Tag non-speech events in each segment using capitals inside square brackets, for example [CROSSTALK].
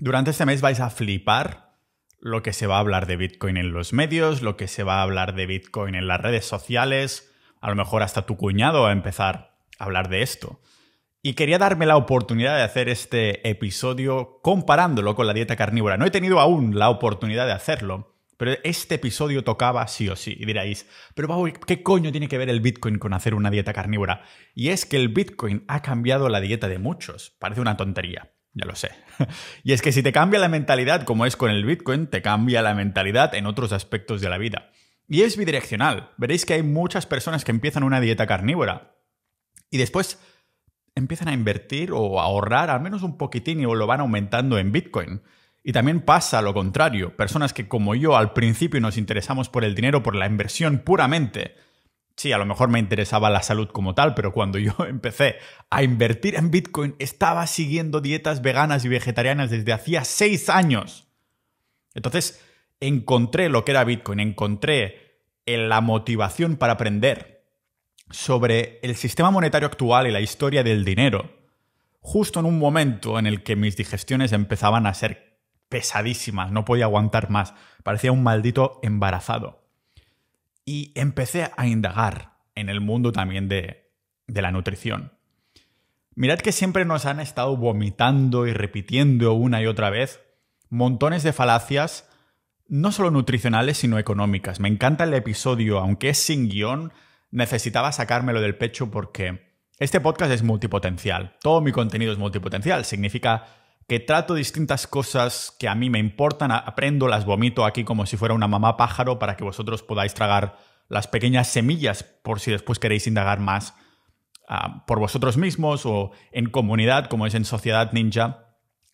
Durante este mes vais a flipar lo que se va a hablar de Bitcoin en los medios, lo que se va a hablar de Bitcoin en las redes sociales, a lo mejor hasta tu cuñado va a empezar a hablar de esto. Y quería darme la oportunidad de hacer este episodio comparándolo con la dieta carnívora. No he tenido aún la oportunidad de hacerlo, pero este episodio tocaba sí o sí. Y diréis, pero ¿qué coño tiene que ver el Bitcoin con hacer una dieta carnívora? Y es que el Bitcoin ha cambiado la dieta de muchos. Parece una tontería. Ya lo sé. [LAUGHS] Y es que si te cambia la mentalidad, como es con el Bitcoin, te cambia la mentalidad en otros aspectos de la vida. Y es bidireccional. Veréis que hay muchas personas que empiezan una dieta carnívora y después empiezan a invertir o a ahorrar al menos un poquitín y lo van aumentando en Bitcoin. Y también pasa lo contrario. Personas que como yo al principio nos interesamos por el dinero, por la inversión puramente, sí, a lo mejor me interesaba la salud como tal, pero cuando yo [LAUGHS] empecé a invertir en Bitcoin estaba siguiendo dietas veganas y vegetarianas desde hacía seis años. Entonces encontré lo que era Bitcoin, encontré eh, la motivación para aprender sobre el sistema monetario actual y la historia del dinero, justo en un momento en el que mis digestiones empezaban a ser pesadísimas, no podía aguantar más, parecía un maldito embarazado y empecé a indagar en el mundo también de, la nutrición. Mirad que siempre nos han estado vomitando y repitiendo una y otra vez montones de falacias, no solo nutricionales, sino económicas. Me encanta el episodio, aunque es sin guión, necesitaba sacármelo del pecho porque este podcast es multipotencial. Todo mi contenido es multipotencial. Significa que trato distintas cosas que a mí me importan, aprendo, las vomito aquí como si fuera una mamá pájaro para que vosotros podáis tragar las pequeñas semillas por si después queréis indagar más ah, por vosotros mismos o en comunidad, como es en Sociedad Ninja,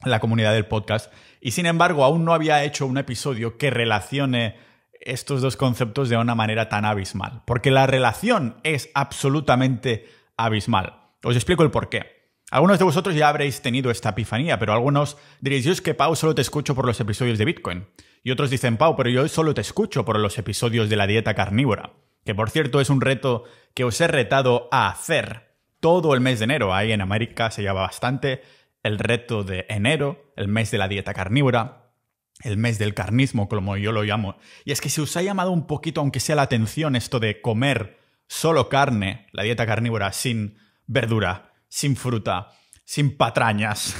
la comunidad del podcast. Y sin embargo, aún no había hecho un episodio que relacione estos dos conceptos de una manera tan abismal, porque la relación es absolutamente abismal. Os explico el porqué. Algunos de vosotros ya habréis tenido esta epifanía, pero algunos diréis, yo es que Pau solo te escucho por los episodios de Bitcoin. Y otros dicen, Pau, pero yo solo te escucho por los episodios de la dieta carnívora. Que por cierto es un reto que os he retado a hacer todo el mes de enero. Ahí en América se llama bastante el reto de enero, el mes de la dieta carnívora el mes del carnismo, como yo lo llamo. Y es que si os ha llamado un poquito, aunque sea la atención, esto de comer solo carne, la dieta carnívora, sin verdura, sin fruta, sin patrañas.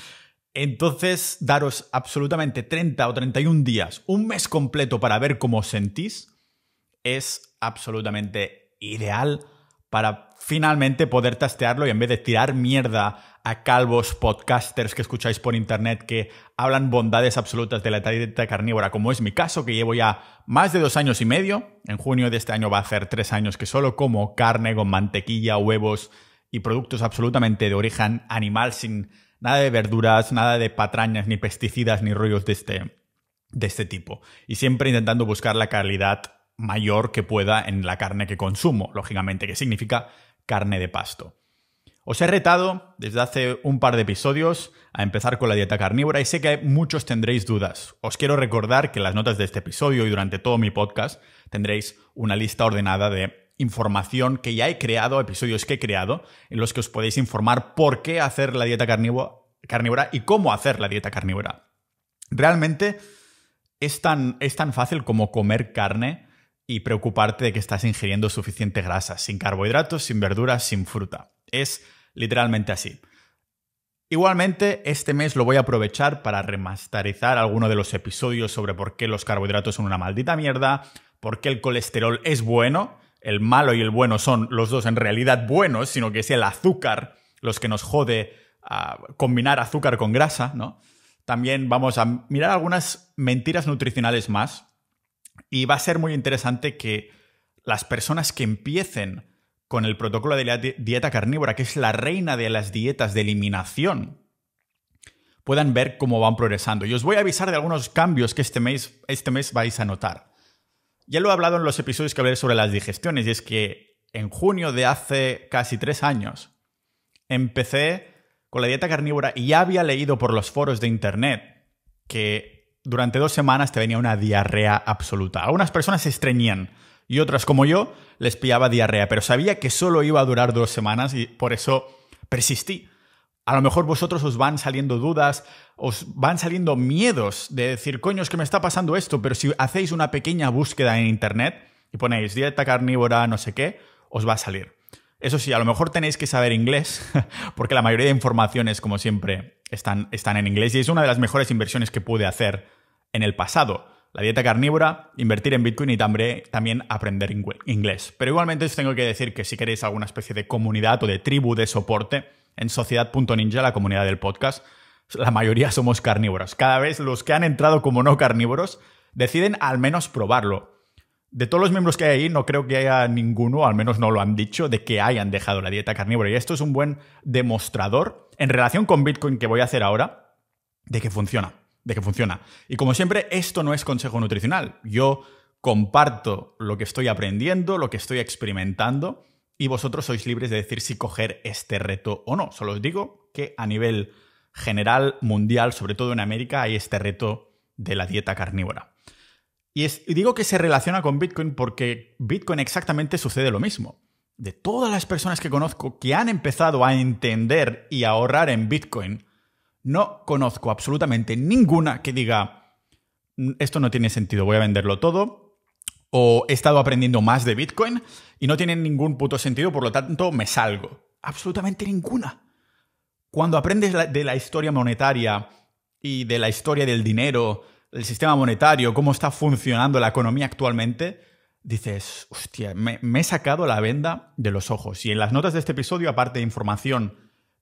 [LAUGHS] Entonces, daros absolutamente 30 o 31 días, un mes completo para ver cómo os sentís, es absolutamente ideal para finalmente poder tastearlo y en vez de tirar mierda a calvos podcasters que escucháis por internet que hablan bondades absolutas de la dieta carnívora, como es mi caso, que llevo ya más de dos años y medio, en junio de este año va a hacer tres años que solo como carne con mantequilla, huevos, y productos absolutamente de origen animal, sin nada de verduras, nada de patrañas, ni pesticidas, ni rollos de este, de este tipo. Y siempre intentando buscar la calidad mayor que pueda en la carne que consumo, lógicamente, que significa carne de pasto. Os he retado desde hace un par de episodios a empezar con la dieta carnívora y sé que muchos tendréis dudas. Os quiero recordar que en las notas de este episodio y durante todo mi podcast tendréis una lista ordenada de información que ya he creado, episodios que he creado, en los que os podéis informar por qué hacer la dieta carnívora y cómo hacer la dieta carnívora. Realmente es tan, es tan fácil como comer carne y preocuparte de que estás ingiriendo suficiente grasa, sin carbohidratos, sin verduras, sin fruta. Es literalmente así. Igualmente, este mes lo voy a aprovechar para remasterizar alguno de los episodios sobre por qué los carbohidratos son una maldita mierda, por qué el colesterol es bueno el malo y el bueno son los dos en realidad buenos, sino que es el azúcar los que nos jode ah, combinar azúcar con grasa, ¿no? También vamos a mirar algunas mentiras nutricionales más y va a ser muy interesante que las personas que empiecen con el protocolo de la dieta carnívora, que es la reina de las dietas de eliminación, puedan ver cómo van progresando. Y os voy a avisar de algunos cambios que este mes, este mes vais a notar. Ya lo he hablado en los episodios que hablé sobre las digestiones, y es que en junio de hace casi tres años empecé con la dieta carnívora y ya había leído por los foros de internet que durante dos semanas te venía una diarrea absoluta. Algunas personas se estreñían y otras, como yo, les pillaba diarrea, pero sabía que solo iba a durar dos semanas y por eso persistí a lo mejor vosotros os van saliendo dudas, os van saliendo miedos de decir, coño, es que me está pasando esto, pero si hacéis una pequeña búsqueda en Internet y ponéis dieta carnívora, no sé qué, os va a salir. Eso sí, a lo mejor tenéis que saber inglés, [LAUGHS] porque la mayoría de informaciones, como siempre, están, están en inglés y es una de las mejores inversiones que pude hacer en el pasado. La dieta carnívora, invertir en Bitcoin y también aprender inglés. Pero igualmente os tengo que decir que si queréis alguna especie de comunidad o de tribu de soporte, en Sociedad.ninja, la comunidad del podcast, la mayoría somos carnívoros. Cada vez los que han entrado como no carnívoros deciden al menos probarlo. De todos los miembros que hay ahí, no creo que haya ninguno, al menos no lo han dicho, de que hayan dejado la dieta carnívora. Y esto es un buen demostrador en relación con Bitcoin que voy a hacer ahora, de que funciona, de que funciona. Y como siempre, esto no es consejo nutricional. Yo comparto lo que estoy aprendiendo, lo que estoy experimentando y vosotros sois libres de decir si coger este reto o no. Solo os digo que a nivel general, mundial, sobre todo en América, hay este reto de la dieta carnívora. Y, digo que se relaciona con Bitcoin porque Bitcoin exactamente sucede lo mismo. De todas las personas que conozco que han empezado a entender y a ahorrar en Bitcoin, no conozco absolutamente ninguna que diga, mm, esto no tiene sentido, voy a venderlo todo, o he estado aprendiendo más de Bitcoin y no tiene ningún puto sentido, por lo tanto me salgo. Absolutamente ninguna. Cuando aprendes de la historia monetaria y de la historia del dinero, del sistema monetario, cómo está funcionando la economía actualmente, dices, hostia, me, me he sacado la venda de los ojos. Y en las notas de este episodio, aparte de información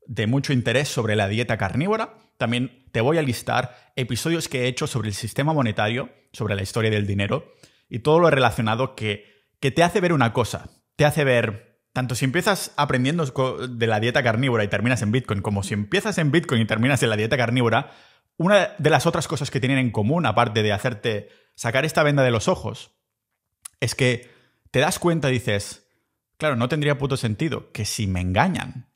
de mucho interés sobre la dieta carnívora, también te voy a listar episodios que he hecho sobre el sistema monetario, sobre la historia del dinero, y todo lo relacionado que, te hace ver una cosa. Te hace ver, tanto si empiezas aprendiendo de la dieta carnívora y terminas en Bitcoin, como si empiezas en Bitcoin y terminas en la dieta carnívora, una de las otras cosas que tienen en común, aparte de hacerte sacar esta venda de los ojos, es que te das cuenta y dices, claro, no tendría puto sentido que si me engañan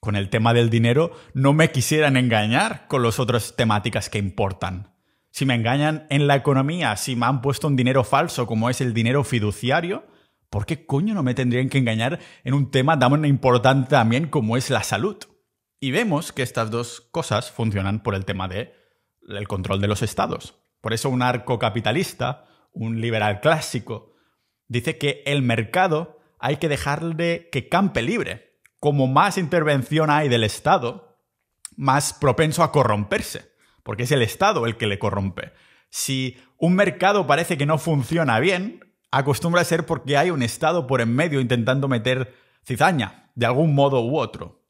con el tema del dinero, no me quisieran engañar con las otras temáticas que importan si me engañan en la economía, si me han puesto un dinero falso como es el dinero fiduciario, ¿por qué coño no me tendrían que engañar en un tema tan importante también como es la salud? Y vemos que estas dos cosas funcionan por el tema del control de los estados. Por eso un arco capitalista, un liberal clásico, dice que el mercado hay que dejarle que campe libre. Como más intervención hay del Estado, más propenso a corromperse porque es el Estado el que le corrompe. Si un mercado parece que no funciona bien, acostumbra a ser porque hay un Estado por en medio intentando meter cizaña, de algún modo u otro.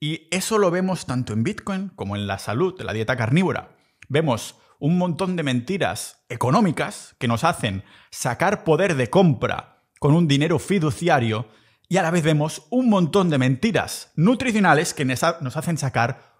Y eso lo vemos tanto en Bitcoin como en la salud, en la dieta carnívora. Vemos un montón de mentiras económicas que nos hacen sacar poder de compra con un dinero fiduciario y a la vez vemos un montón de mentiras nutricionales que nos hacen sacar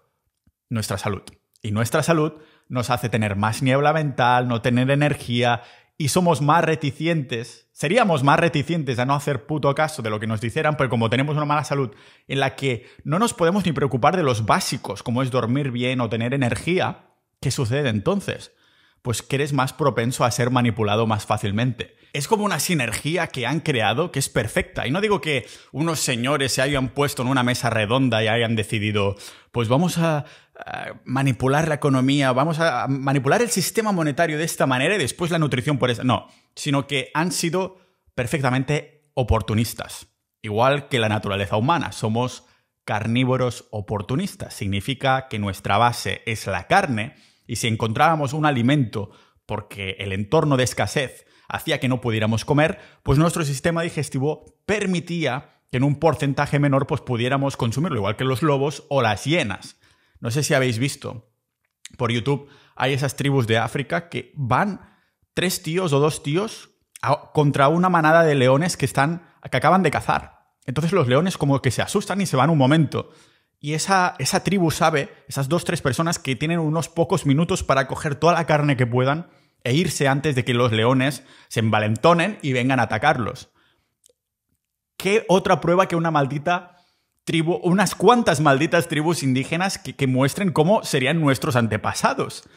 nuestra salud. Y nuestra salud nos hace tener más niebla mental, no tener energía y somos más reticentes, seríamos más reticentes a no hacer puto caso de lo que nos dijeran, pero como tenemos una mala salud en la que no nos podemos ni preocupar de los básicos, como es dormir bien o tener energía, ¿qué sucede entonces? pues que eres más propenso a ser manipulado más fácilmente. Es como una sinergia que han creado que es perfecta. Y no digo que unos señores se hayan puesto en una mesa redonda y hayan decidido, pues vamos a, manipular la economía, vamos a manipular el sistema monetario de esta manera y después la nutrición por esa. No, sino que han sido perfectamente oportunistas. Igual que la naturaleza humana, somos carnívoros oportunistas. Significa que nuestra base es la carne y si encontrábamos un alimento porque el entorno de escasez hacía que no pudiéramos comer, pues nuestro sistema digestivo permitía que en un porcentaje menor pues pudiéramos consumirlo, igual que los lobos o las hienas. No sé si habéis visto por YouTube, hay esas tribus de África que van tres tíos o dos tíos contra una manada de leones que están que acaban de cazar. Entonces los leones como que se asustan y se van un momento. Y esa, esa tribu sabe, esas dos, tres personas, que tienen unos pocos minutos para coger toda la carne que puedan e irse antes de que los leones se envalentonen y vengan a atacarlos. ¿Qué otra prueba que una maldita tribu, unas cuantas malditas tribus indígenas que, que muestren cómo serían nuestros antepasados?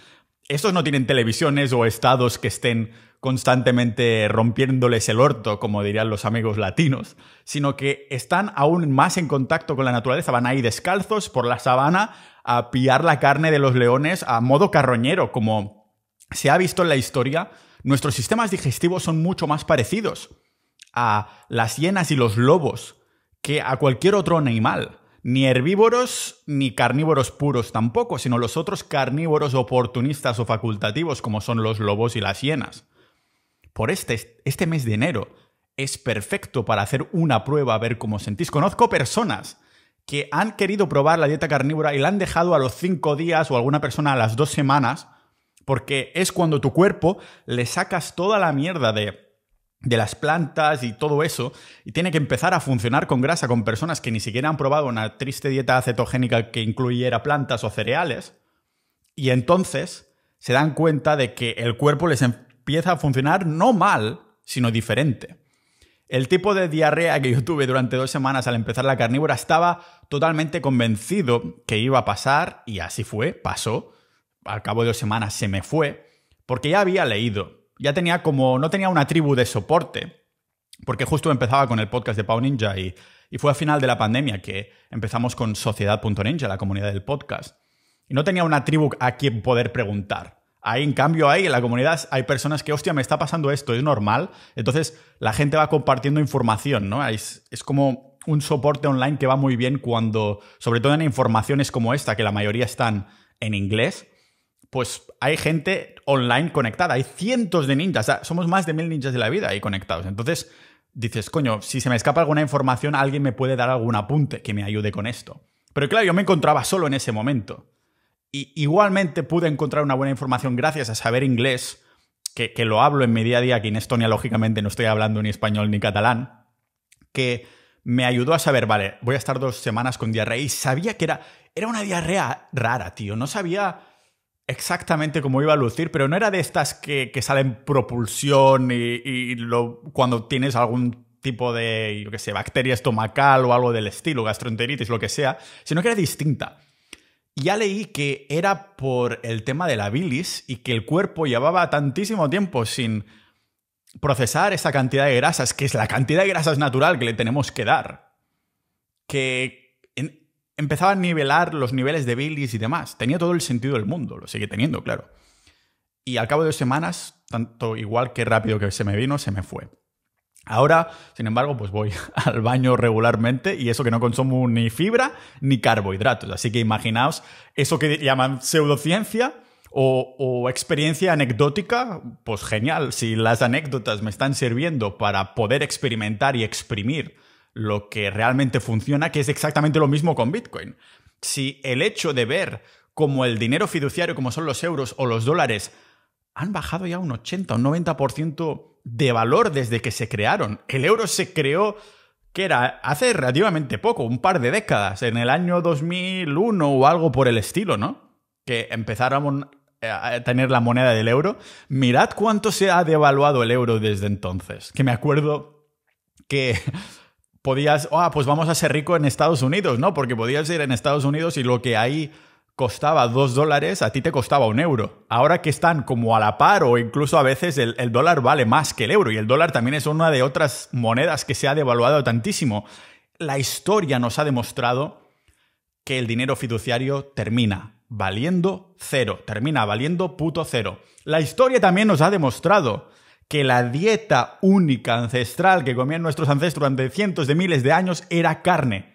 Estos no tienen televisiones o estados que estén constantemente rompiéndoles el orto, como dirían los amigos latinos, sino que están aún más en contacto con la naturaleza, van ahí descalzos por la sabana a pillar la carne de los leones a modo carroñero, como se ha visto en la historia, nuestros sistemas digestivos son mucho más parecidos a las hienas y los lobos que a cualquier otro animal. Ni herbívoros ni carnívoros puros tampoco, sino los otros carnívoros oportunistas o facultativos como son los lobos y las hienas por este, este mes de enero es perfecto para hacer una prueba a ver cómo sentís. Conozco personas que han querido probar la dieta carnívora y la han dejado a los cinco días o alguna persona a las dos semanas, porque es cuando tu cuerpo le sacas toda la mierda de, de las plantas y todo eso, y tiene que empezar a funcionar con grasa con personas que ni siquiera han probado una triste dieta cetogénica que incluyera plantas o cereales, y entonces se dan cuenta de que el cuerpo les, em, empieza a funcionar no mal, sino diferente. El tipo de diarrea que yo tuve durante dos semanas al empezar la carnívora estaba totalmente convencido que iba a pasar y así fue, pasó. Al cabo de dos semanas se me fue, porque ya había leído, ya tenía como, no tenía una tribu de soporte, porque justo empezaba con el podcast de Pau Ninja y, fue a final de la pandemia que empezamos con Sociedad.ninja, la comunidad del podcast. Y no tenía una tribu a quien poder preguntar. Ahí en cambio, hay en la comunidad, hay personas que, hostia, me está pasando esto, es normal. Entonces, la gente va compartiendo información, ¿no? Es, como un soporte online que va muy bien cuando, sobre todo en informaciones como esta, que la mayoría están en inglés, pues hay gente online conectada, hay cientos de ninjas, somos más de mil ninjas de la vida ahí conectados. Entonces, dices, coño, si se me escapa alguna información, alguien me puede dar algún apunte que me ayude con esto. Pero claro, yo me encontraba solo en ese momento. Y igualmente pude encontrar una buena información gracias a saber inglés, que, lo hablo en mi día a en Estonia lógicamente no estoy hablando ni español ni catalán, que me ayudó a saber, vale, voy a estar dos semanas con diarrea y sabía que era, era una diarrea rara, tío, no sabía exactamente cómo iba a lucir, pero no era de estas que, salen propulsión y, lo, cuando tienes algún tipo de, yo qué sé, bacteria estomacal o algo del estilo, gastroenteritis, lo que sea, sino que era distinta. Ya leí que era por el tema de la bilis y que el cuerpo llevaba tantísimo tiempo sin procesar esa cantidad de grasas, que es la cantidad de grasas natural que le tenemos que dar, que empezaba a nivelar los niveles de bilis y demás. Tenía todo el sentido del mundo, lo sigue teniendo, claro. Y al cabo de dos semanas, tanto igual que rápido que se me vino, se me fue. Ahora, sin embargo, pues voy [LAUGHS] al baño regularmente y eso que no consumo ni fibra ni carbohidratos. Así que imaginaos eso que llaman pseudociencia o, experiencia anecdótica, pues genial. Si las anécdotas me están sirviendo para poder experimentar y exprimir lo que realmente funciona, que es exactamente lo mismo con Bitcoin. Si el hecho de ver cómo el dinero fiduciario, como son los euros o los dólares, han bajado ya un 80 o un 90% de valor desde que se crearon. El euro se creó que era hace relativamente poco, un par de décadas, en el año 2001 o algo por el estilo, ¿no? Que empezaron eh, a tener la moneda del euro. Mirad cuánto se ha devaluado el euro desde entonces. Que me acuerdo que podías, ah, pues vamos a ser rico en Estados Unidos, ¿no? Porque podías ir en Estados Unidos y lo que hay costaba dos dólares, a ti te costaba un euro. Ahora que están como a la par o incluso a veces el, el, dólar vale más que el euro y el dólar también es una de otras monedas que se ha devaluado tantísimo, la historia nos ha demostrado que el dinero fiduciario termina valiendo cero, termina valiendo puto cero. La historia también nos ha demostrado que la dieta única ancestral que comían nuestros ancestros durante cientos de miles de años era carne.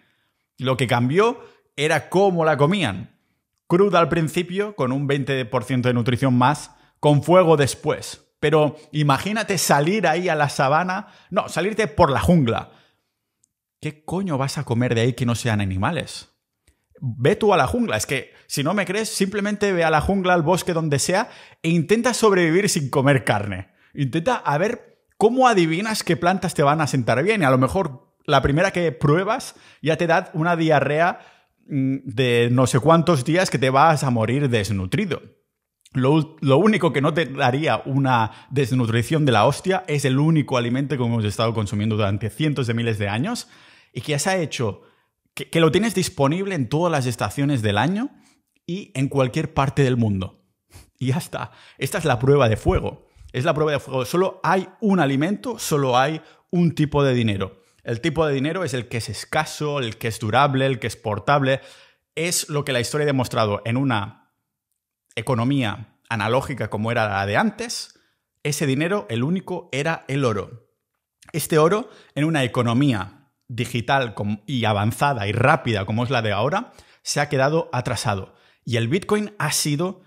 Lo que cambió era cómo la comían. Cruda al principio, con un 20% de nutrición más, con fuego después. Pero imagínate salir ahí a la sabana, no, salirte por la jungla. ¿Qué coño vas a comer de ahí que no sean animales? Ve tú a la jungla, es que si no me crees, simplemente ve a la jungla, al bosque, donde sea, e intenta sobrevivir sin comer carne. Intenta a ver cómo adivinas qué plantas te van a sentar bien. Y a lo mejor la primera que pruebas ya te da una diarrea Mm, de no sé cuántos días que te vas a morir desnutrido. Lo, único que no te daría una desnutrición de la hostia es el único alimento que hemos estado consumiendo durante cientos de miles de años y que ya se ha hecho, que, que lo tienes disponible en todas las estaciones del año y en cualquier parte del mundo. Y ya está. Esta es la prueba de fuego. Es la prueba de fuego. Solo hay un alimento, solo hay un tipo de dinero. El tipo de dinero es el que es escaso, el que es durable, el que es portable. Es lo que la historia ha demostrado en una economía analógica como era la de antes. Ese dinero, el único, era el oro. Este oro, en una economía digital y avanzada y rápida como es la de ahora, se ha quedado atrasado. Y el Bitcoin ha sido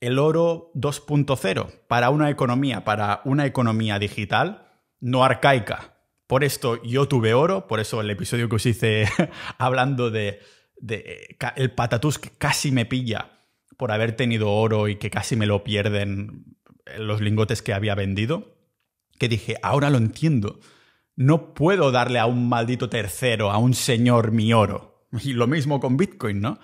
el oro 2.0 para una economía, para una economía digital no arcaica, por esto yo tuve oro, por eso el episodio que os hice [LAUGHS] hablando de, eh, el patatús que casi me pilla por haber tenido oro y que casi me lo pierden eh, los lingotes que había vendido, que dije, ahora lo entiendo. No puedo darle a un maldito tercero, a un señor mi oro. [LAUGHS] Y lo mismo con Bitcoin, ¿no?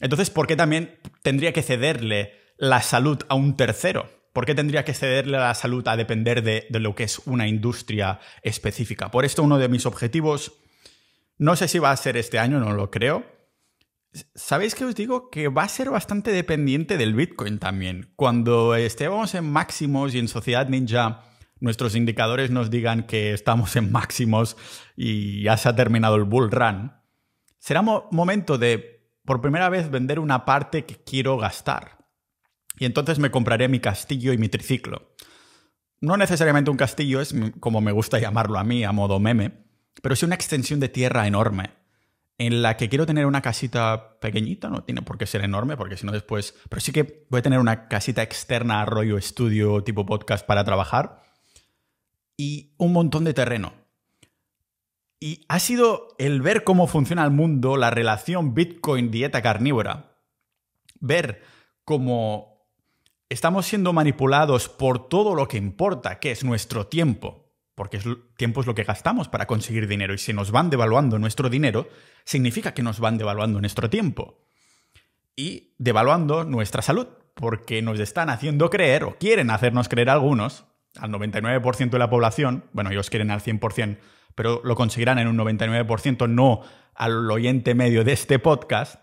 Entonces, ¿por qué también tendría que cederle la salud a un tercero? ¿Por qué tendría que cederle la salud a depender de, lo que es una industria específica? Por esto uno de mis objetivos, no sé si va a ser este año, no lo creo, ¿Sabéis que os digo? Que va a ser bastante dependiente del Bitcoin también. Cuando estemos en máximos y en Sociedad Ninja nuestros indicadores nos digan que estamos en máximos y ya se ha terminado el bull run, será momento de por primera vez vender una parte que quiero gastar y entonces me compraré mi castillo y mi triciclo. No necesariamente un castillo es como me gusta llamarlo a mí, a modo meme, pero sí una extensión de tierra enorme, en la que quiero tener una casita pequeñita, no tiene por qué ser enorme, porque si no después, pero sí que voy a tener una casita externa, arroyo estudio, tipo podcast para trabajar, y un montón de terreno. Y ha sido el ver cómo funciona el mundo, la relación Bitcoin-dieta carnívora, ver cómo estamos siendo manipulados por todo lo que importa, que es nuestro tiempo, porque tiempo es lo que gastamos para conseguir dinero y si nos van devaluando nuestro dinero, significa que nos van devaluando nuestro tiempo y devaluando nuestra salud, porque nos están haciendo creer o quieren hacernos creer algunos, al 99% de la población, bueno, ellos quieren al 100%, pero lo conseguirán en un 99%, no al oyente medio de este podcast,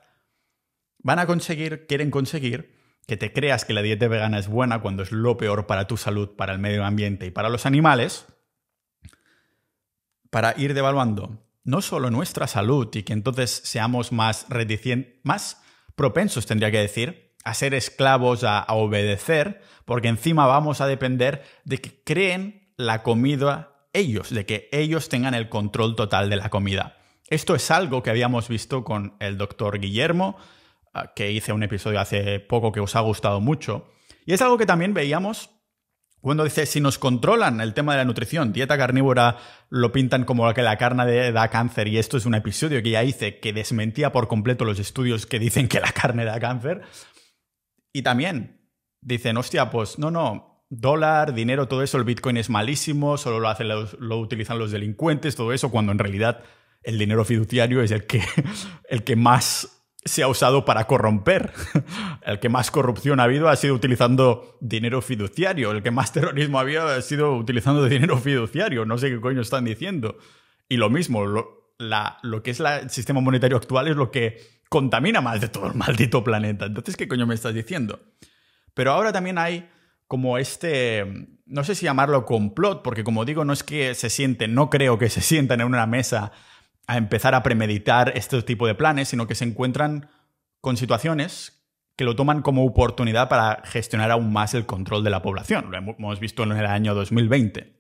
van a conseguir, quieren conseguir que te creas que la dieta vegana es buena cuando es lo peor para tu salud, para el medio ambiente y para los animales, para ir devaluando no solo nuestra salud y que entonces seamos más más propensos, tendría que decir, a ser esclavos, a obedecer, porque encima vamos a depender de que creen la comida ellos, de que ellos tengan el control total de la comida. Esto es algo que habíamos visto con el doctor Guillermo, que hice un episodio hace poco que os ha gustado mucho. Y es algo que también veíamos cuando dice, si nos controlan el tema de la nutrición, dieta carnívora lo pintan como que la carne da cáncer y esto es un episodio que ya hice que desmentía por completo los estudios que dicen que la carne da cáncer. Y también dicen, hostia, pues no, no, dólar, dinero, todo eso, el Bitcoin es malísimo, solo lo, hacen lo utilizan los delincuentes, todo eso, cuando en realidad el dinero fiduciario es el que, [LAUGHS] el que más se ha usado para corromper. El que más corrupción ha habido ha sido utilizando dinero fiduciario. El que más terrorismo ha habido ha sido utilizando dinero fiduciario. No sé qué coño están diciendo. Y lo mismo, lo, la, lo que es el sistema monetario actual es lo que contamina más de todo el maldito planeta. Entonces, ¿qué coño me estás diciendo? Pero ahora también hay como este, no sé si llamarlo complot, porque como digo, no es que se sienten, no creo que se sientan en una mesa a empezar a premeditar este tipo de planes, sino que se encuentran con situaciones que lo toman como oportunidad para gestionar aún más el control de la población. Lo hemos visto en el año 2020.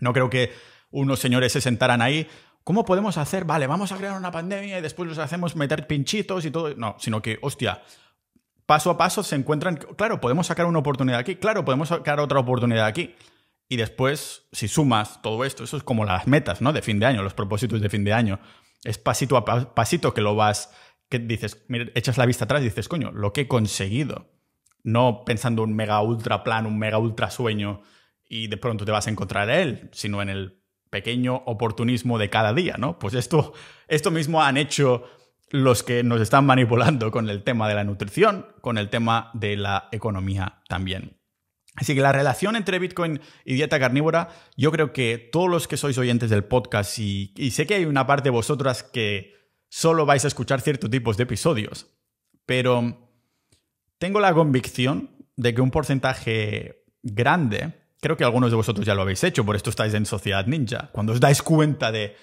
No creo que unos señores se sentaran ahí. ¿Cómo podemos hacer? Vale, vamos a crear una pandemia y después los hacemos meter pinchitos y todo. No, sino que, hostia, paso a paso se encuentran, claro, podemos sacar una oportunidad aquí, claro, podemos sacar otra oportunidad aquí. Y después, si sumas todo esto, eso es como las metas, ¿no? De fin de año, los propósitos de fin de año. Es pasito a pasito que lo vas, que dices, mira, echas la vista atrás y dices, coño, lo que he conseguido. No pensando un mega ultra plan, un mega ultra sueño y de pronto te vas a encontrar a él, sino en el pequeño oportunismo de cada día, ¿no? Pues esto, esto mismo han hecho los que nos están manipulando con el tema de la nutrición, con el tema de la economía también. Así que la relación entre Bitcoin y dieta carnívora, yo creo que todos los que sois oyentes del podcast, y, sé que hay una parte de vosotras que solo vais a escuchar ciertos tipos de episodios, pero tengo la convicción de que un porcentaje grande, creo que algunos de vosotros ya lo habéis hecho, por esto estáis en Sociedad Ninja, cuando os dais cuenta de,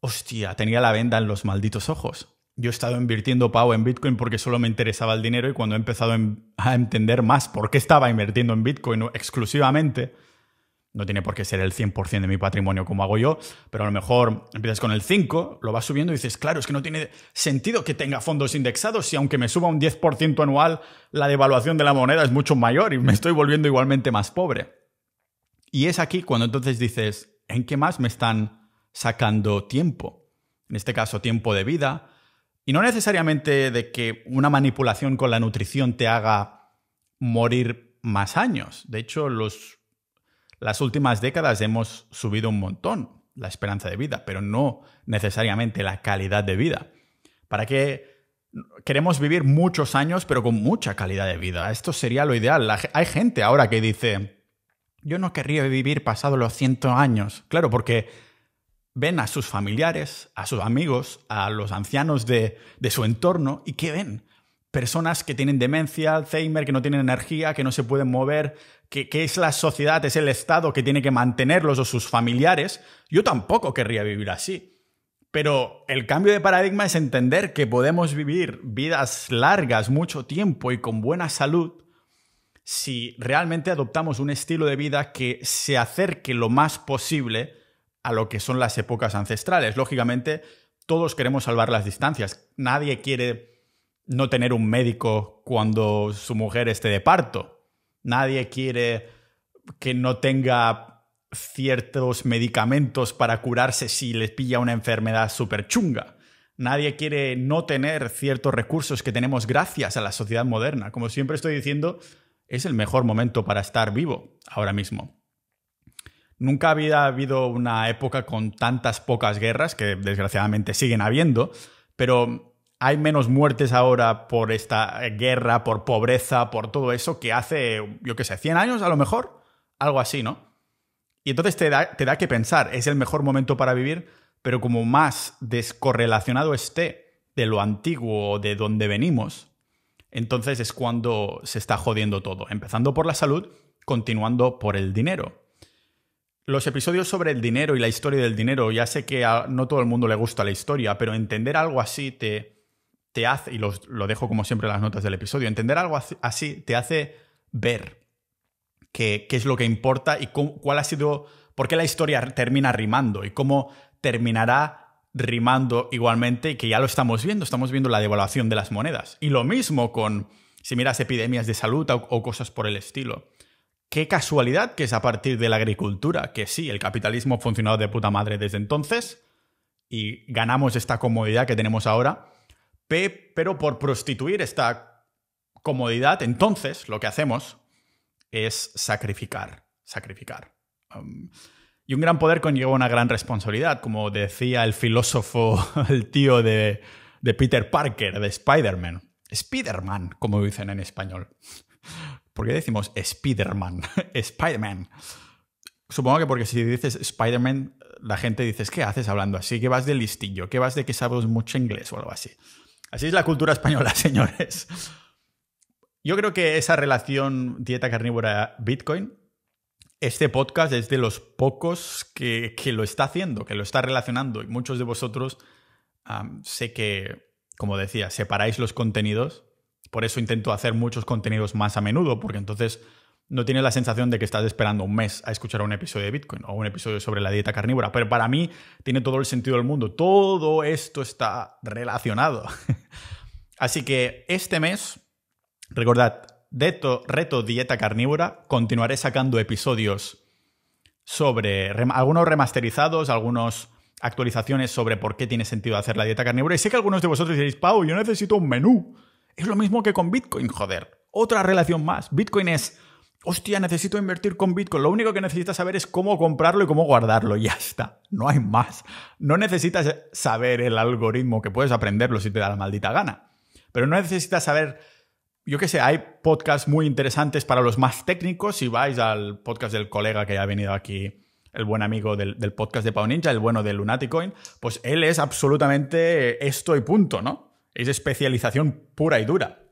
hostia, tenía la venda en los malditos ojos yo he estado invirtiendo Pau, en Bitcoin porque solo me interesaba el dinero y cuando he empezado a entender más por qué estaba invirtiendo en Bitcoin exclusivamente, no tiene por qué ser el 100% de mi patrimonio como hago yo, pero a lo mejor empiezas con el 5, lo vas subiendo y dices, claro, es que no tiene sentido que tenga fondos indexados si aunque me suba un 10% anual, la devaluación de la moneda es mucho mayor y me estoy volviendo igualmente más pobre. Y es aquí cuando entonces dices, ¿en qué más me están sacando tiempo? En este caso, tiempo de vida, y no necesariamente de que una manipulación con la nutrición te haga morir más años. De hecho, los, las últimas décadas hemos subido un montón la esperanza de vida, pero no necesariamente la calidad de vida. ¿Para qué queremos vivir muchos años, pero con mucha calidad de vida? Esto sería lo ideal. hay gente ahora que dice, yo no querría vivir pasado los 100 años. Claro, porque ven a sus familiares, a sus amigos, a los ancianos de, de su entorno y ¿qué ven? Personas que tienen demencia, Alzheimer, que no tienen energía, que no se pueden mover, que es la sociedad, es el Estado que tiene que mantenerlos o sus familiares. Yo tampoco querría vivir así. Pero el cambio de paradigma es entender que podemos vivir vidas largas, mucho tiempo y con buena salud si realmente adoptamos un estilo de vida que se acerque lo más posible a lo que son las épocas ancestrales. Lógicamente, todos queremos salvar las distancias. Nadie quiere no tener un médico cuando su mujer esté de parto. Nadie quiere que no tenga ciertos medicamentos para curarse si les pilla una enfermedad súper chunga. Nadie quiere no tener ciertos recursos que tenemos gracias a la sociedad moderna. Como siempre estoy diciendo, es el mejor momento para estar vivo ahora mismo. Nunca había habido una época con tantas pocas guerras, que desgraciadamente siguen habiendo, pero hay menos muertes ahora por esta eh, guerra, por pobreza, por todo eso, que hace, yo qué sé, 100 años a lo mejor, algo así, ¿no? Y entonces te da, te da que pensar, es el mejor momento para vivir, pero como más descorrelacionado esté de lo antiguo de donde venimos, entonces es cuando se está jodiendo todo, empezando por la salud, continuando por el dinero los episodios sobre el dinero y la historia del dinero, ya sé que no todo el mundo le gusta la historia, pero entender algo así te, hace, y lo dejo como siempre en las notas del episodio, entender algo así te hace ver qué, es lo que importa y cuál ha sido, por qué la historia termina rimando y cómo terminará rimando igualmente y que ya lo estamos viendo, estamos viendo la devaluación de las monedas. Y lo mismo con si miras epidemias de salud o cosas por el estilo. Qué casualidad que es a partir de la agricultura, que sí, el capitalismo ha funcionado de puta madre desde entonces y ganamos esta comodidad que tenemos ahora, pero por prostituir esta comodidad, entonces lo que hacemos es sacrificar, sacrificar. Um, y un gran poder conlleva una gran responsabilidad, como decía el filósofo, [LAUGHS] el tío de, de Peter Parker, de Spider-Man. Spider-Man, como dicen en español. ¿Por qué decimos Spider-Man? [LAUGHS] Spider-Man. Supongo que porque si dices Spider-Man, la gente dice, ¿qué haces hablando así? ¿Qué vas de listillo? ¿Qué vas de que sabes mucho inglés o algo así? Así es la cultura española, [LAUGHS] señores. Yo creo que esa relación dieta carnívora-Bitcoin, este podcast es de los pocos que, lo está haciendo, que lo está relacionando. Y muchos de vosotros sé que, como decía, separáis los contenidos por eso intento hacer muchos contenidos más a menudo, porque entonces no tienes la sensación de que estás esperando un mes a escuchar un episodio de Bitcoin o un episodio sobre la dieta carnívora. Pero para mí tiene todo el sentido del mundo. Todo esto está relacionado. [LAUGHS] Así que este mes, recordad, reto dieta carnívora, continuaré sacando episodios sobre algunos remasterizados, algunos actualizaciones sobre por qué tiene sentido hacer la dieta carnívora. Y sé que algunos de vosotros diréis, Pau, yo necesito un menú. Es lo mismo que con Bitcoin, joder. Otra relación más. Bitcoin es, hostia, necesito invertir con Bitcoin. Lo único que necesitas saber es cómo comprarlo y cómo guardarlo. Y Ya está. No hay más. No necesitas saber el algoritmo, que puedes aprenderlo si te da la maldita gana. Pero no necesitas saber yo qué sé, hay podcasts muy interesantes para los más técnicos. Si vais al podcast del colega que ha venido aquí, el buen amigo del, podcast de Pao Ninja, el bueno de Lunaticoin, pues él es absolutamente esto y punto, ¿no? es especialización pura y dura.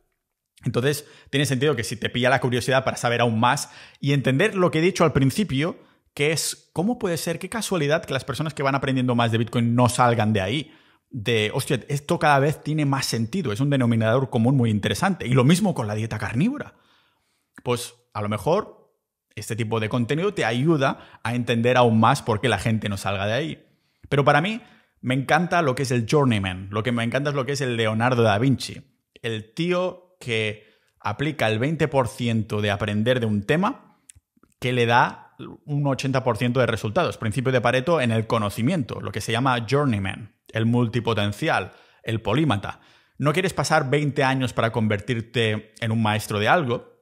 Entonces, tiene sentido que si te pilla la curiosidad para saber aún más y entender lo que he dicho al principio, que es cómo puede ser, qué casualidad que las personas que van aprendiendo más de Bitcoin no salgan de ahí. De, hostia, esto cada vez tiene más sentido, es un denominador común muy interesante. Y lo mismo con la dieta carnívora. Pues a lo mejor este tipo de contenido te ayuda a entender aún más por qué la gente no salga de ahí. Pero para mí, me encanta lo que es el journeyman, lo que me encanta es lo que es el Leonardo da Vinci, el tío que aplica el 20% de aprender de un tema que le da un 80% de resultados, principio de Pareto en el conocimiento, lo que se llama journeyman, el multipotencial, el polímata. No quieres pasar 20 años para convertirte en un maestro de algo,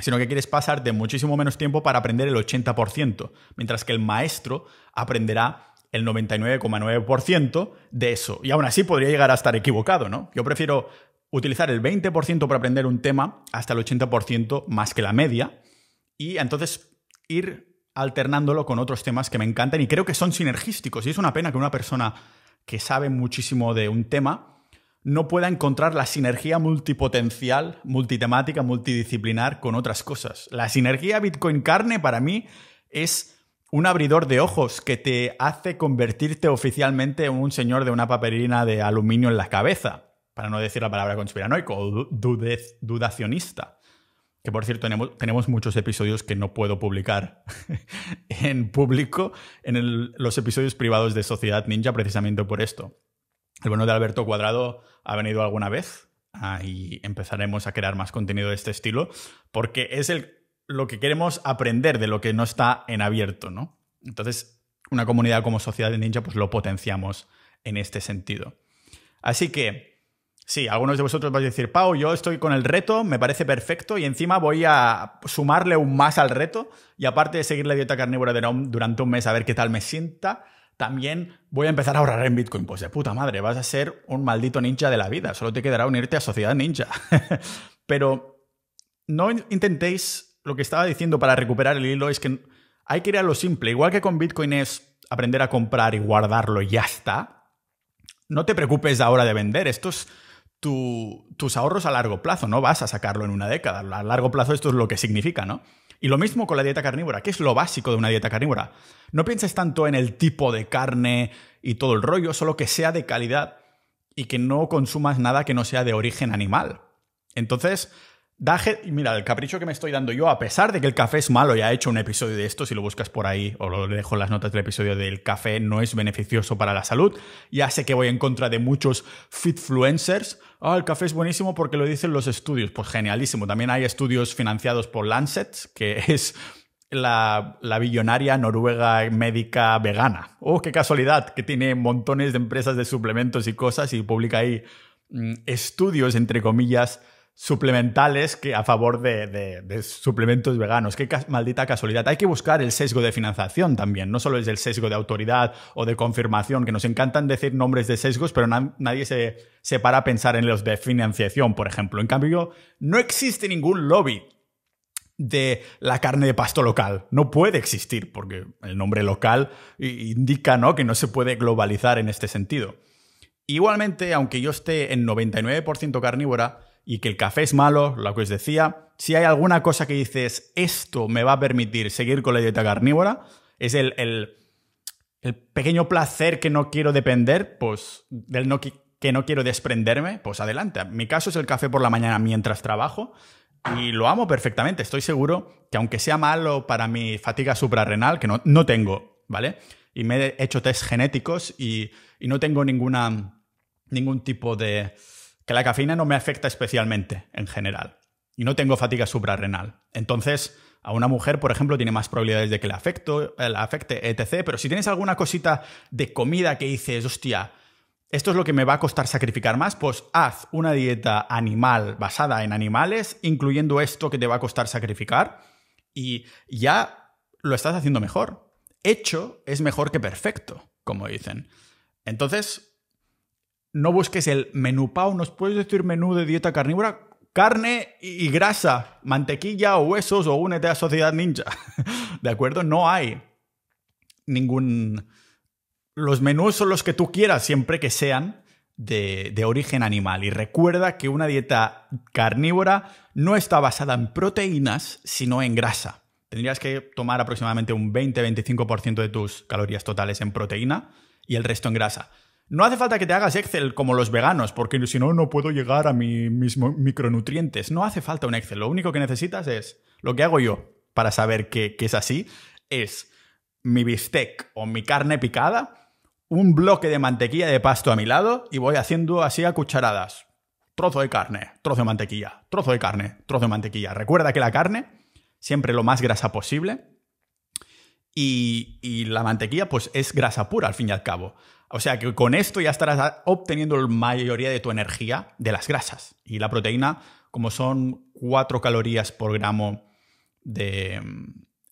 sino que quieres pasar de muchísimo menos tiempo para aprender el 80%, mientras que el maestro aprenderá el 99,9% de eso. Y aún así podría llegar a estar equivocado, ¿no? Yo prefiero utilizar el 20% para aprender un tema hasta el 80% más que la media y entonces ir alternándolo con otros temas que me encantan y creo que son sinergísticos. Y es una pena que una persona que sabe muchísimo de un tema no pueda encontrar la sinergia multipotencial, multitemática, multidisciplinar con otras cosas. La sinergia Bitcoin carne para mí es un abridor de ojos que te hace convertirte oficialmente en un señor de una papelina de aluminio en la cabeza, para no decir la palabra conspiranoico o dudacionista. Que por cierto, tenemos, muchos episodios que no puedo publicar [LAUGHS] en público, en los episodios privados de Sociedad Ninja, precisamente por esto. El bueno de Alberto Cuadrado ha venido alguna vez ah, y empezaremos a crear más contenido de este estilo, porque es el lo que queremos aprender de lo que no está en abierto, ¿no? Entonces, una comunidad como Sociedad de Ninja, pues lo potenciamos en este sentido. Así que, sí, algunos de vosotros vais a decir, Pau, yo estoy con el reto, me parece perfecto y encima voy a sumarle un más al reto y aparte de seguir la dieta carnívora de rom durante un mes a ver qué tal me sienta, también voy a empezar a ahorrar en Bitcoin. Pues de puta madre, vas a ser un maldito ninja de la vida, solo te quedará unirte a Sociedad Ninja. [LAUGHS] Pero no intentéis lo que estaba diciendo para recuperar el hilo es que hay que ir a lo simple. Igual que con Bitcoin es aprender a comprar y guardarlo y ya está. No te preocupes ahora de vender. Esto es tus ahorros a largo plazo. No vas a sacarlo en una década. A largo plazo esto es lo que significa, ¿no? Y lo mismo con la dieta carnívora. ¿Qué es lo básico de una dieta carnívora? No pienses tanto en el tipo de carne y todo el rollo, solo que sea de calidad y que no consumas nada que no sea de origen animal. Entonces, y mira, el capricho que me estoy dando yo, a pesar de que el café es malo, ya he hecho un episodio de esto, si lo buscas por ahí o lo dejo en las notas del episodio del café no es beneficioso para la salud, ya sé que voy en contra de muchos fitfluencers. Ah, el café es buenísimo porque lo dicen los estudios. Pues genialísimo. También hay estudios financiados por Lancet, que [LAUGHS] es la, la, billonaria noruega médica vegana. Oh, qué casualidad, que tiene montones de empresas de suplementos y cosas y publica ahí mm, estudios, entre comillas, suplementales que a favor de, suplementos veganos. Qué maldita casualidad. Hay que buscar el sesgo de financiación también. No solo es el sesgo de autoridad o de confirmación, que nos encantan decir nombres de sesgos, pero nadie se, para a pensar en los de financiación, por ejemplo. En cambio, no existe ningún lobby de la carne de pasto local. No puede existir, porque el nombre local indica ¿no? que no se puede globalizar en este sentido. Igualmente, aunque yo esté en 99% carnívora, y que el café es malo, lo que os decía, si hay alguna cosa que dices, esto me va a permitir seguir con la dieta carnívora, es el, pequeño placer que no quiero depender, pues del no, que no quiero desprenderme, pues adelante. mi caso es el café por la mañana mientras trabajo y lo amo perfectamente. Estoy seguro que aunque sea malo para mi fatiga suprarrenal, que no, tengo, ¿vale? Y me he hecho test genéticos y, y no tengo ninguna, ningún tipo de que la cafeína no me afecta especialmente en general y no tengo fatiga suprarrenal. Entonces, a una mujer, por ejemplo, tiene más probabilidades de que la, afecto, eh, la afecte, etc. Pero si tienes alguna cosita de comida que dices, hostia, esto es lo que me va a costar sacrificar más, pues haz una dieta animal basada en animales, incluyendo esto que te va a costar sacrificar, y ya lo estás haciendo mejor. Hecho es mejor que perfecto, como dicen. Entonces, no busques el menú. Pau, ¿nos puedes decir menú de dieta carnívora? Carne y grasa, mantequilla o huesos o únete a Sociedad Ninja. [LAUGHS] ¿De acuerdo? No hay ningún... Los menús son los que tú quieras, siempre que sean de, de, origen animal. Y recuerda que una dieta carnívora no está basada en proteínas, sino en grasa. Tendrías que tomar aproximadamente un 20-25% de tus calorías totales en proteína y el resto en grasa. No hace falta que te hagas Excel como los veganos, porque si no, no puedo llegar a mis micronutrientes. No hace falta un Excel. Lo único que necesitas es, lo que hago yo para saber que, es así, es mi bistec o mi carne picada, un bloque de mantequilla de pasto a mi lado y voy haciendo así a cucharadas. Trozo de carne, trozo de mantequilla, trozo de carne, trozo de mantequilla. Recuerda que la carne, siempre lo más grasa posible, y, y, la mantequilla pues es grasa pura al fin y al cabo. O sea que con esto ya estarás obteniendo la mayoría de tu energía de las grasas. Y la proteína, como son 4 calorías por gramo de,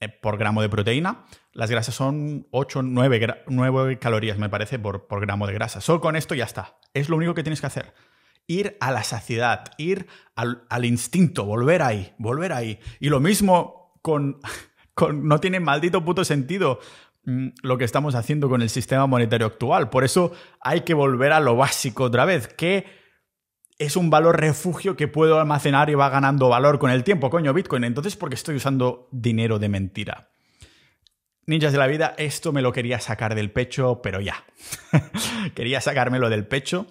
eh, por gramo de proteína. Las grasas son 8, 9, 9 calorías, me parece, por, por, gramo de grasa. Solo con esto ya está. Es lo único que tienes que hacer. Ir a la saciedad, ir al, al instinto, volver ahí, volver ahí. Y lo mismo con, [LAUGHS] con... No tiene maldito puto sentido Mm, lo que estamos haciendo con el sistema monetario actual. Por eso hay que volver a lo básico otra vez, que es un valor refugio que puedo almacenar y va ganando valor con el tiempo, coño, Bitcoin. Entonces, ¿por qué estoy usando dinero de mentira? Ninjas de la vida, esto me lo quería sacar del pecho, pero ya. [LAUGHS] quería sacármelo del pecho.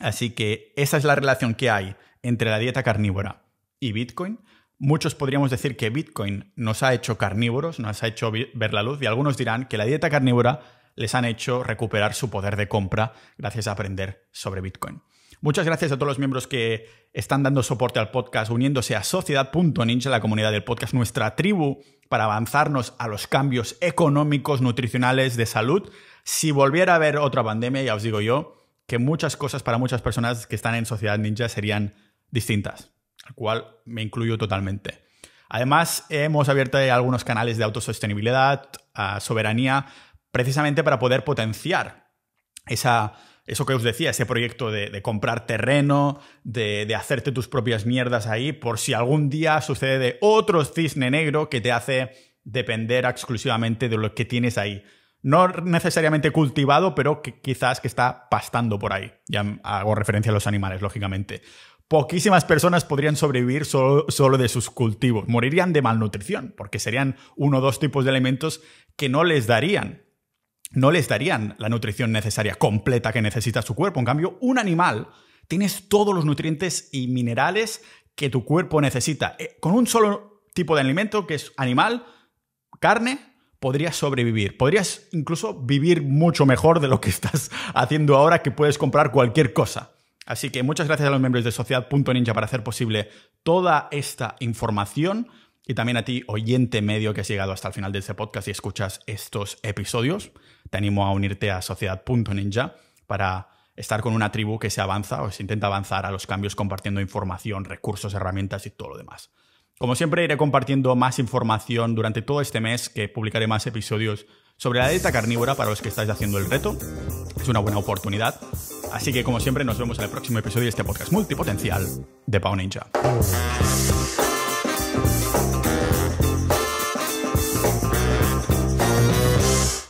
Así que esa es la relación que hay entre la dieta carnívora y Bitcoin. Muchos podríamos decir que Bitcoin nos ha hecho carnívoros, nos ha hecho ver la luz y algunos dirán que la dieta carnívora les han hecho recuperar su poder de compra gracias a aprender sobre Bitcoin. Muchas gracias a todos los miembros que están dando soporte al podcast, uniéndose a sociedad.ninja, la comunidad del podcast, nuestra tribu, para avanzarnos a los cambios económicos, nutricionales, de salud. Si volviera a haber otra pandemia, ya os digo yo, que muchas cosas para muchas personas que están en Sociedad Ninja serían distintas al cual me incluyo totalmente. Además, hemos abierto algunos canales de autosostenibilidad, ah, soberanía, precisamente para poder potenciar esa, eso que os decía, ese proyecto de, comprar terreno, de, hacerte tus propias mierdas ahí, por si algún día sucede otro cisne negro que te hace depender exclusivamente de lo que tienes ahí. No necesariamente cultivado, pero que quizás que está pastando por ahí. Ya hago referencia a los animales, lógicamente poquísimas personas podrían sobrevivir solo, de sus cultivos. Morirían de malnutrición, porque serían uno o dos tipos de alimentos que no les darían. No les darían la nutrición necesaria, completa que necesita su cuerpo. En cambio, un animal tienes todos los nutrientes y minerales que tu cuerpo necesita. Eh, con un solo tipo de alimento, que es animal, carne, podrías sobrevivir. Podrías incluso vivir mucho mejor de lo que [LAUGHS] estás haciendo ahora, que puedes comprar cualquier cosa. Así que muchas gracias a los miembros de Sociedad.ninja para hacer posible toda esta información y también a ti, oyente medio que has llegado hasta el final de este podcast y escuchas estos episodios. Te animo a unirte a Sociedad.ninja para estar con una tribu que se avanza o se intenta avanzar a los cambios compartiendo información, recursos, herramientas y todo lo demás. Como siempre, iré compartiendo más información durante todo este mes, que publicaré más episodios sobre la dieta carnívora para los que estáis haciendo el reto. Es una buena oportunidad. Así que, como siempre, nos vemos en el próximo episodio de este podcast multipotencial de Pau Ninja.